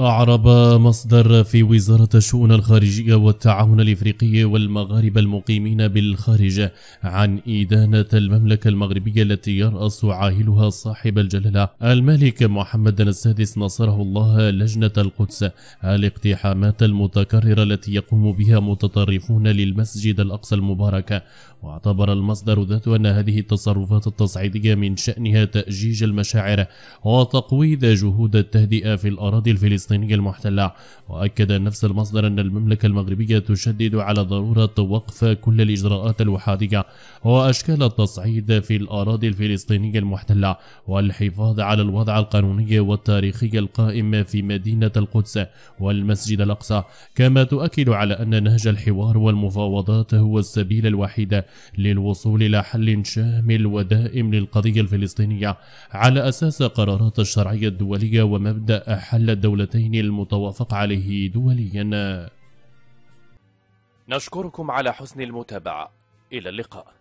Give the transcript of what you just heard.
أعرب مصدر في وزارة الشؤون الخارجية والتعاون الإفريقي والمغاربة المقيمين بالخارج عن إدانة المملكة المغربية التي يرأس عاهلها صاحب الجلالة الملك محمد السادس نصره الله لجنة القدس الاقتحامات المتكررة التي يقوم بها متطرفون للمسجد الأقصى المبارك واعتبر المصدر ذات أن هذه التصرفات التصعيدية من شأنها تأجيج المشاعر وتقويض جهود التهدئة في الأراضي الفلسطينية الفلسطينية المحتلة وأكد نفس المصدر أن المملكة المغربية تشدد على ضرورة وقف كل الإجراءات الوحادية وأشكال التصعيد في الأراضي الفلسطينية المحتلة والحفاظ على الوضع القانوني والتاريخي القائم في مدينة القدس والمسجد الأقصى كما تؤكد على أن نهج الحوار والمفاوضات هو السبيل الوحيد للوصول إلى حل شامل ودائم للقضية الفلسطينية على أساس قرارات الشرعية الدولية ومبدأ حل الدولتين الدولتين المتوافق عليه دوليا نشكركم على حسن المتابعة إلى اللقاء